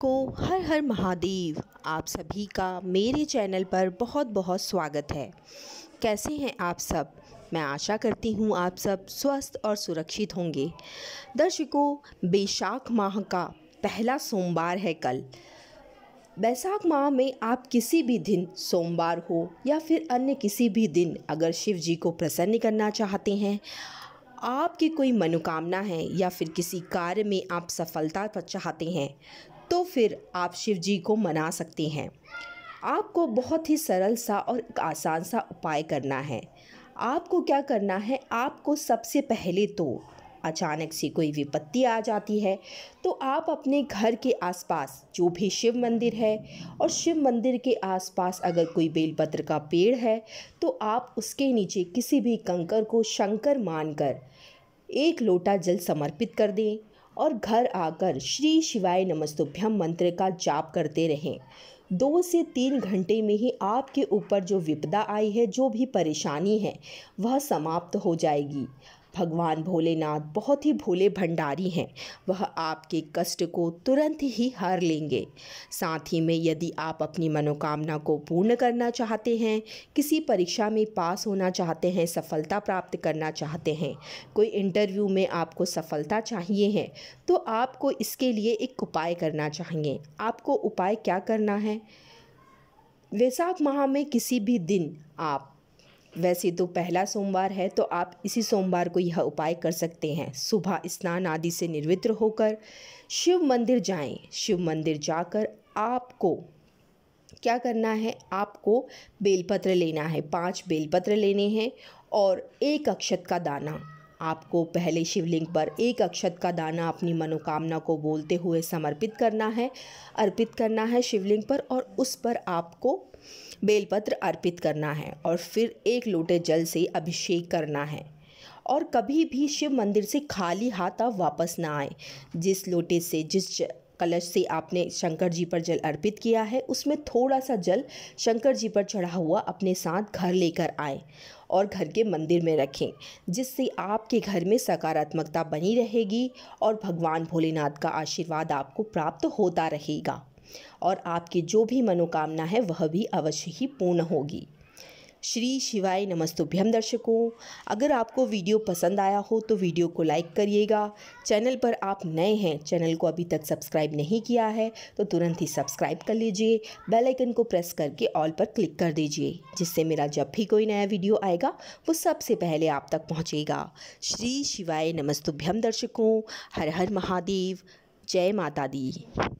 को हर हर महादेव आप सभी का मेरे चैनल पर बहुत बहुत स्वागत है कैसे हैं आप सब मैं आशा करती हूं आप सब स्वस्थ और सुरक्षित होंगे दर्शकों बैसाख माह का पहला सोमवार है कल बैसाख माह में आप किसी भी दिन सोमवार हो या फिर अन्य किसी भी दिन अगर शिव जी को प्रसन्न करना चाहते हैं आपकी कोई मनोकामना है या फिर किसी कार्य में आप सफलता चाहते हैं तो फिर आप शिव जी को मना सकते हैं आपको बहुत ही सरल सा और आसान सा उपाय करना है आपको क्या करना है आपको सबसे पहले तो अचानक से कोई विपत्ति आ जाती है तो आप अपने घर के आसपास जो भी शिव मंदिर है और शिव मंदिर के आसपास अगर कोई बेलपत्र का पेड़ है तो आप उसके नीचे किसी भी कंकर को शंकर मानकर एक लोटा जल समर्पित कर दें और घर आकर श्री शिवाय नमस्तुभ्यम मंत्र का जाप करते रहें दो से तीन घंटे में ही आपके ऊपर जो विपदा आई है जो भी परेशानी है वह समाप्त हो जाएगी भगवान भोलेनाथ बहुत ही भोले भंडारी हैं वह आपके कष्ट को तुरंत ही हर लेंगे साथ ही में यदि आप अपनी मनोकामना को पूर्ण करना चाहते हैं किसी परीक्षा में पास होना चाहते हैं सफलता प्राप्त करना चाहते हैं कोई इंटरव्यू में आपको सफलता चाहिए है तो आपको इसके लिए एक उपाय करना चाहिए आपको उपाय क्या करना है वैसाख माह में किसी भी दिन आप वैसे तो पहला सोमवार है तो आप इसी सोमवार को यह उपाय कर सकते हैं सुबह स्नान आदि से निर्वित्र होकर शिव मंदिर जाएं शिव मंदिर जाकर आपको क्या करना है आपको बेलपत्र लेना है पांच बेलपत्र लेने हैं और एक अक्षत का दाना आपको पहले शिवलिंग पर एक अक्षत का दाना अपनी मनोकामना को बोलते हुए समर्पित करना है अर्पित करना है शिवलिंग पर और उस पर आपको बेलपत्र अर्पित करना है और फिर एक लोटे जल से अभिषेक करना है और कभी भी शिव मंदिर से खाली हाथ आप वापस ना आए जिस लोटे से जिस कलश से आपने शंकर जी पर जल अर्पित किया है उसमें थोड़ा सा जल शंकर जी पर चढ़ा हुआ अपने साथ घर लेकर आए और घर के मंदिर में रखें जिससे आपके घर में सकारात्मकता बनी रहेगी और भगवान भोलेनाथ का आशीर्वाद आपको प्राप्त होता रहेगा और आपकी जो भी मनोकामना है वह भी अवश्य ही पूर्ण होगी श्री शिवाय नमस्तुभ्यम दर्शकों अगर आपको वीडियो पसंद आया हो तो वीडियो को लाइक करिएगा चैनल पर आप नए हैं चैनल को अभी तक सब्सक्राइब नहीं किया है तो तुरंत ही सब्सक्राइब कर लीजिए बेल आइकन को प्रेस करके ऑल पर क्लिक कर दीजिए जिससे मेरा जब भी कोई नया वीडियो आएगा वो सबसे पहले आप तक पहुँचेगा श्री शिवाय नमस्तुभ्यम दर्शकों हर हर महादेव जय माता दी